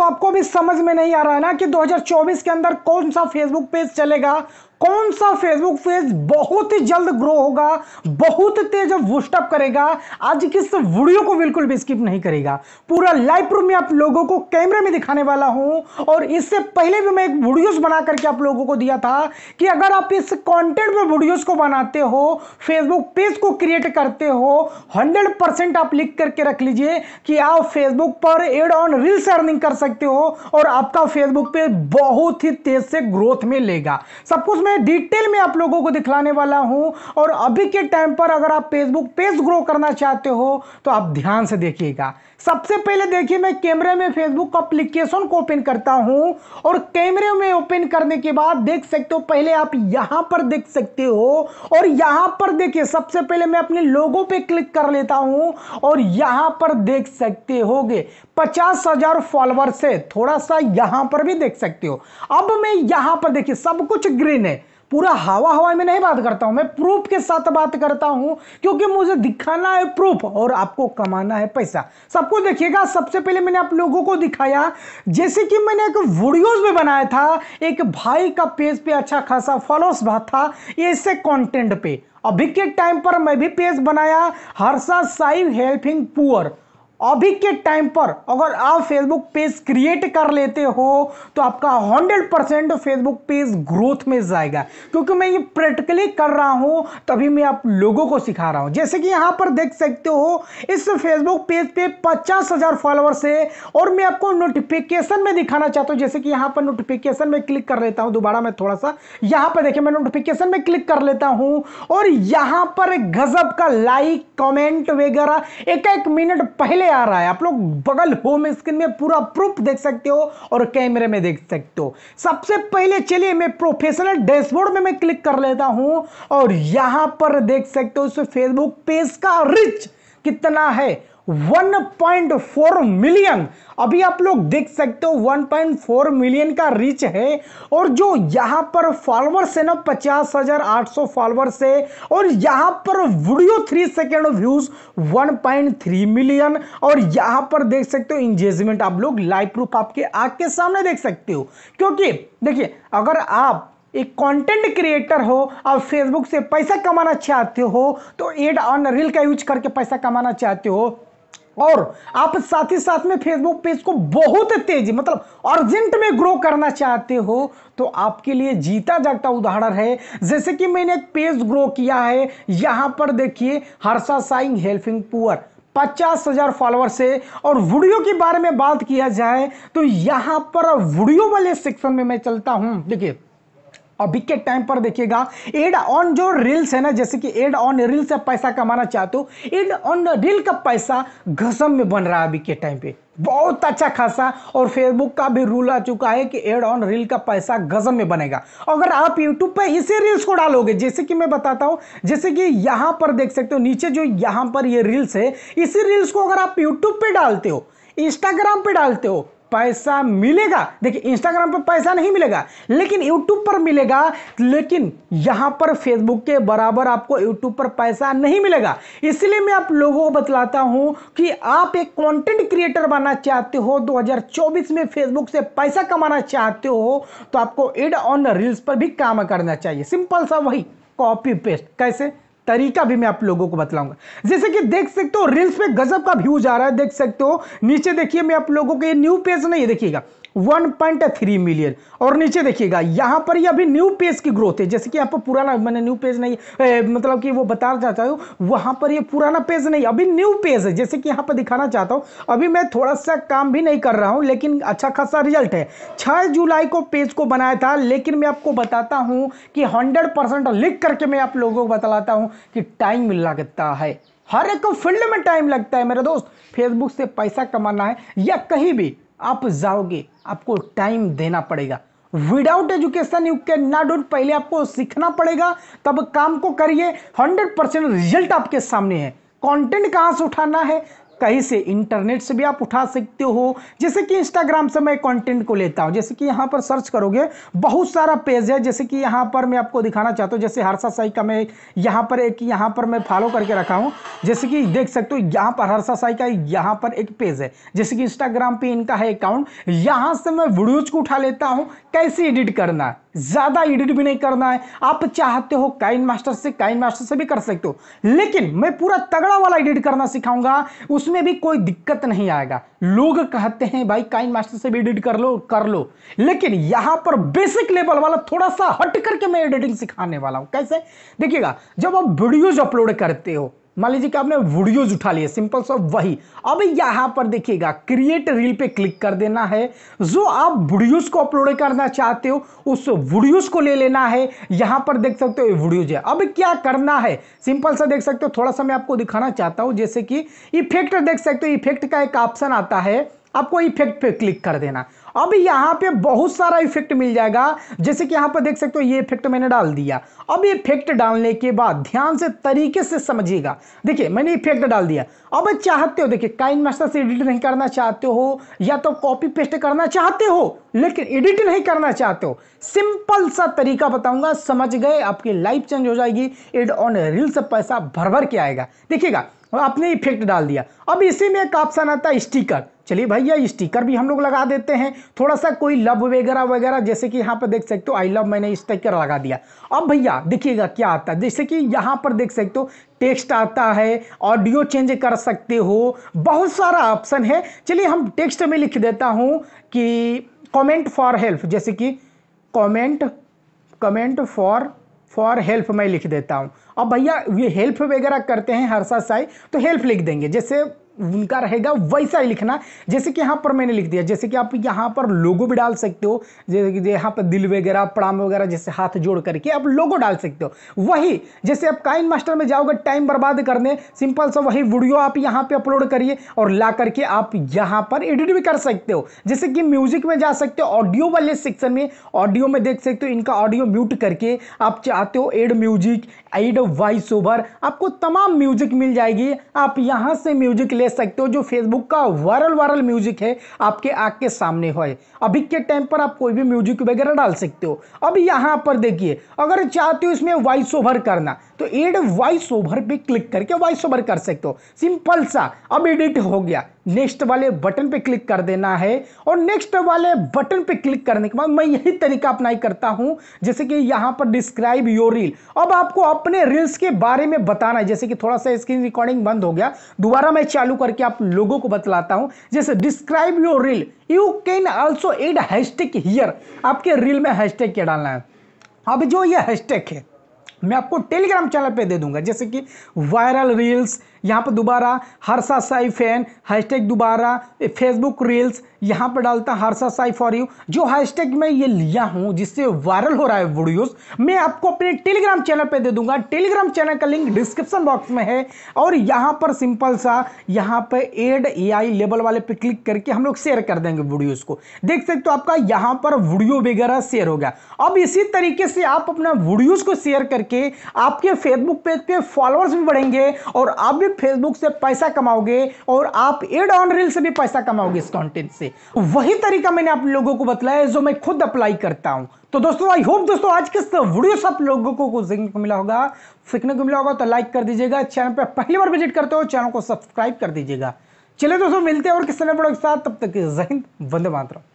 तो आपको भी समझ में नहीं आ रहा है ना कि 2024 के अंदर कौन सा फेसबुक पेज चलेगा कौन सा फेसबुक पेज बहुत ही जल्द ग्रो होगा बहुत तेज वुस्टअप करेगा आज की इस वीडियो को बिल्कुल भी स्किप नहीं करेगा पूरा लाइव प्रूफ में आप लोगों को कैमरे में दिखाने वाला हूं और इससे पहले भी मैं एक वीडियोस बना करके आप लोगों को दिया था कि अगर आप इस कंटेंट में वीडियोस को बनाते हो फेसबुक पेज को क्रिएट करते हो हंड्रेड आप लिख करके रख लीजिए कि आप फेसबुक पर एड ऑन रील्स अर्निंग कर सकते हो और आपका फेसबुक पेज बहुत ही तेज से ग्रोथ में लेगा सब कुछ मैं डिटेल में आप लोगों को दिखलाने वाला हूं और अभी के टाइम पर अगर आप फेसबुक पेज ग्रो करना चाहते हो तो आप ध्यान से देखिएगा सबसे पहले देखिए मैं कैमरे में फेसबुक अप्लीकेशन को ओपन करता हूं और कैमरे में ओपन करने के बाद देख सकते हो पहले आप यहां पर देख सकते हो और यहां पर देखिए सबसे पहले मैं अपने लोगों पे क्लिक कर लेता हूं और यहां पर देख सकते होगे पचास हजार फॉलोअर से थोड़ा सा यहां पर भी देख सकते हो अब मैं यहां पर देखिए सब कुछ ग्रीन है पूरा हवा हवा में नहीं बात करता हूं मैं प्रूफ के साथ बात करता हूं क्योंकि मुझे दिखाना है प्रूफ और आपको कमाना है पैसा सबको देखिएगा सबसे पहले मैंने आप लोगों को दिखाया जैसे कि मैंने एक वीडियोस में बनाया था एक भाई का पेज पे अच्छा खासा फॉलोअर्स था ऐसे कंटेंट पे अभी के टाइम पर मैं भी पेज बनाया हर्षा साई हेल्पिंग पुअर अभी के टाइम पर अगर आप फेसबुक पेज क्रिएट कर लेते हो तो आपका 100 परसेंट फेसबुक पेज ग्रोथ में जाएगा क्योंकि मैं ये प्रैक्टिकली कर रहा हूँ तभी मैं आप लोगों को सिखा रहा हूँ जैसे कि यहाँ पर देख सकते हो इस फेसबुक पेज पे पचास हज़ार फॉलोअर्स है और मैं आपको नोटिफिकेशन में दिखाना चाहता हूँ जैसे कि यहाँ पर नोटिफिकेशन में क्लिक कर लेता हूँ दोबारा मैं थोड़ा सा यहाँ पर देखिए मैं नोटिफिकेशन में क्लिक कर लेता हूँ और यहाँ पर गजब का लाइक कॉमेंट वगैरह एक एक मिनट पहले आ रहा है आप लोग बगल होम स्क्रीन में पूरा प्रूफ देख सकते हो और कैमरे में देख सकते हो सबसे पहले चलिए मैं प्रोफेशनल डैशबोर्ड में मैं क्लिक कर लेता हूं और यहां पर देख सकते हो इस फेसबुक पेज का रिच कितना है 1.4 मिलियन अभी आप लोग देख सकते हो 1.4 मिलियन का रीच है और जो यहां पर फॉलोअर्स है ना पचास हजार आठ सौ फॉलोअर्स है और यहां पर video three second views 1.3 million और यहां पर देख सकते हो इंगेजमेंट आप लोग लाइव प्रूफ आपके आग के सामने देख सकते हो क्योंकि देखिए अगर आप एक कंटेंट क्रिएटर हो आप फेसबुक से पैसा कमाना चाहते हो तो एड ऑन रील का यूज करके पैसा कमाना चाहते हो और आप साथ ही साथ में फेसबुक पेज को बहुत तेजी मतलब अर्जेंट में ग्रो करना चाहते हो तो आपके लिए जीता जागता उदाहरण है जैसे कि मैंने एक पेज ग्रो किया है यहां पर देखिए हर्षा साइंग हेल्पिंग पुअर पचास हजार फॉलोअर से और वीडियो के बारे में बात किया जाए तो यहां पर वीडियो वाले सेक्शन में मैं चलता हूं देखिए अभी के टाइम पर देखिएगा एड ऑन जो रील्स है ना जैसे कि एड ऑन रील से पैसा कमाना चाहते हो एड ऑन रील का पैसा घसम में बन रहा है अभी के टाइम पे बहुत अच्छा खासा और फेसबुक का भी रूल आ चुका है कि एड ऑन रील का पैसा गजब में बनेगा अगर आप यूट्यूब पे इसे रील्स को डालोगे जैसे कि मैं बताता हूँ जैसे कि यहाँ पर देख सकते हो नीचे जो यहाँ पर ये रील्स है इसी रील्स को अगर आप यूट्यूब पे डालते हो इंस्टाग्राम पे डालते हो पैसा मिलेगा देखिए इंस्टाग्राम पर पैसा नहीं मिलेगा लेकिन यूट्यूब पर मिलेगा लेकिन यहां पर फेसबुक के बराबर आपको यूट्यूब पर पैसा नहीं मिलेगा इसलिए मैं आप लोगों को बतलाता हूं कि आप एक कंटेंट क्रिएटर बनना चाहते हो 2024 में फेसबुक से पैसा कमाना चाहते हो तो आपको एड ऑन रील्स पर भी काम करना चाहिए सिंपल सा वही कॉपी पेस्ट कैसे तरीका भी मैं आप लोगों को बतलाऊंगा जैसे कि देख सकते हो रील्स पे गजब का व्यूज आ रहा है देख सकते हो नीचे देखिए मैं आप लोगों को ये न्यू पेज नहीं देखिएगा 1.3 मिलियन और नीचे देखिएगा यहां पर ये अभी न्यू पेज की ग्रोथ है जैसे कि यहाँ पर पुराना मैंने न्यू पेज नहीं ए, मतलब कि वो बताना चाहता हूं वहां पर ये पुराना पेज नहीं अभी न्यू पेज है जैसे कि यहाँ पर दिखाना चाहता हूं अभी मैं थोड़ा सा काम भी नहीं कर रहा हूँ लेकिन अच्छा खासा रिजल्ट है छः जुलाई को पेज को बनाया था लेकिन मैं आपको बताता हूँ कि हंड्रेड लिख करके मैं आप लोगों को बतलाता हूँ कि टाइम लगता है हर एक फील्ड में टाइम लगता है मेरे दोस्त फेसबुक से पैसा कमाना है या कहीं भी आप जाओगे आपको टाइम देना पड़ेगा without education you can not do पहले आपको सीखना पड़ेगा तब काम को करिए 100 परसेंट रिजल्ट आपके सामने है कंटेंट कहाँ से उठाना है कहीं से इंटरनेट से भी आप उठा सकते हो जैसे कि इंस्टाग्राम से मैं कंटेंट को लेता हूं जैसे कि यहां पर सर्च करोगे बहुत सारा पेज है जैसे कि यहां पर मैं आपको दिखाना चाहता हूं जैसे हर्षा साई का मैं यहां पर एक यहां पर मैं फॉलो करके रखा हूं जैसे कि देख सकते हो यहां पर हर्षा साई का यहां पर एक पेज है जैसे कि इंस्टाग्राम पर इनका है अकाउंट यहां से मैं वीडियोज को उठा लेता हूँ कैसे एडिट करना ज़्यादा एडिट भी नहीं करना है आप चाहते हो काइन मास्टर से काइन मास्टर से भी कर सकते हो लेकिन मैं पूरा तगड़ा वाला एडिट करना सिखाऊंगा उसमें भी कोई दिक्कत नहीं आएगा लोग कहते हैं भाई काइन मास्टर से भी एडिट कर लो कर लो लेकिन यहां पर बेसिक लेवल वाला थोड़ा सा हट करके मैं एडिटिंग सिखाने वाला हूं कैसे देखिएगा जब आप वीडियोज अपलोड करते हो मान लीजिए कि आपने वीडियोज उठा लिए सिंपल सा वही अब यहां पर देखिएगा क्रिएट रील पे क्लिक कर देना है जो आप वीडियोज को अपलोड करना चाहते हो उस वीडियोज को ले लेना है यहां पर देख सकते हो वीडियोज है अब क्या करना है सिंपल सा देख सकते हो थोड़ा सा मैं आपको दिखाना चाहता हूं जैसे कि इफेक्ट देख सकते हो इफेक्ट का एक ऑप्शन आता है आपको इफेक्ट पे क्लिक कर देना अब यहाँ पे बहुत सारा इफेक्ट मिल जाएगा जैसे कि यहाँ पर देख सकते हो ये इफेक्ट मैंने डाल दिया अब ये इफेक्ट डालने के बाद ध्यान से तरीके से समझिएगा देखिए मैंने इफेक्ट डाल दिया अब चाहते हो देखिए काइन मास्टर से एडिट नहीं करना चाहते हो या तो कॉपी पेस्ट करना चाहते हो लेकिन एडिट नहीं करना चाहते हो सिंपल सा तरीका बताऊंगा समझ गए आपकी लाइफ चेंज हो जाएगी एड ऑन रील पैसा भर भर के आएगा देखिएगा आपने इफेक्ट डाल दिया अब इसी में एक ऑप्शन आता है स्टीकर चलिए भैया स्टिकर भी हम लोग लगा देते हैं थोड़ा सा कोई लव वगैरह वगैरह जैसे कि यहाँ पर देख सकते हो आई लव मैंने स्टिकर लगा दिया अब भैया देखिएगा क्या आता है जैसे कि यहाँ पर देख सकते हो टेक्स्ट आता है ऑडियो चेंज कर सकते हो बहुत सारा ऑप्शन है चलिए हम टेक्स्ट में लिख देता हूँ कि कॉमेंट फॉर हेल्प जैसे कि comment comment for for help मैं लिख देता हूँ अब भैया ये हेल्प वगैरह करते हैं हर्षा साई तो हेल्प लिख देंगे जैसे उनका रहेगा वैसा ही लिखना जैसे कि यहाँ पर मैंने लिख दिया जैसे कि आप यहाँ पर लोगो भी डाल सकते हो जैसे कि यहाँ पर दिल वगैरह प्राम वगैरह जैसे हाथ जोड़ करके आप लोगो डाल सकते हो वही जैसे आप काइन मास्टर में जाओगे टाइम बर्बाद करने सिंपल सा वही वीडियो आप यहाँ पर अपलोड करिए और ला करके आप यहाँ पर एडिट भी कर सकते हो जैसे कि म्यूजिक में जा सकते हो ऑडियो वाले सेक्शन में ऑडियो में देख सकते हो इनका ऑडियो म्यूट करके आप चाहते हो add music add voice over आपको तमाम म्यूजिक मिल जाएगी आप यहाँ से म्यूजिक ले सकते हो जो फेसबुक का वायरल वायरल म्यूजिक है आपके आग के सामने हो अभी के टाइम पर आप कोई भी म्यूजिक वगैरह डाल सकते हो अब यहाँ पर देखिए अगर चाहते हो इसमें वॉइस ओवर करना तो एड वॉइस ओवर पे क्लिक करके वॉइस ओवर कर सकते हो सिंपल सा अब एडिट हो गया नेक्स्ट वाले बटन पे क्लिक कर देना है और नेक्स्ट वाले बटन पे क्लिक करने के बाद मैं यही तरीका अपनाई करता हूं जैसे कि यहां पर डिस्क्राइब योर रील अब आपको अपने रील्स के बारे में बताना है जैसे कि थोड़ा सा स्क्रीन रिकॉर्डिंग बंद हो गया दोबारा मैं चालू करके आप लोगों को बतलाता हूं जैसे describe your reel you can also add hashtag here आपके रील में हैशटैग क्या डालना है अब जो ये हैशटैग है मैं आपको टेलीग्राम चैनल पे दे दूंगा जैसे कि वायरल रील्स यहाँ पर दोबारा हर्षा साई फैन हैशटैग दोबारा फेसबुक रील्स यहाँ पर डालता हर्षा साई फॉर यू जो हैशटैग मैं ये लिया हूँ जिससे वायरल हो रहा है वीडियोस मैं आपको अपने टेलीग्राम चैनल पे दे दूंगा टेलीग्राम चैनल का लिंक डिस्क्रिप्शन बॉक्स में है और यहाँ पर सिंपल सा यहाँ पर एड एआई लेवल वाले पे क्लिक करके हम लोग शेयर कर देंगे वीडियोज़ को देख सकते हो तो आपका यहाँ पर वीडियो वगैरह शेयर हो गया अब इसी तरीके से आप अपना वीडियोज को शेयर करके आपके फेसबुक पेज पे फॉलोअर्स भी बढ़ेंगे और आप फेसबुक से पैसा कमाओगे और आप एड ऑन रील से भी पैसा कमाओगे इस कंटेंट से वही तरीका मैंने आप लोगों को बतलाया जो मैं खुद अप्लाई करता हूं तो दोस्तों आई होप दोस्तों आज किस वीडियो से आप लोगों को कुछ को मिला होगा सीखने को मिला होगा तो लाइक कर दीजिएगा चैनल पर पहली बार विजिट करते हो चैनल को सब्सक्राइब कर दीजिएगा चलिए दोस्तों मिलते हैं और किस तरह बड़ों के साथ तब तक जहिंद वंदे मातरम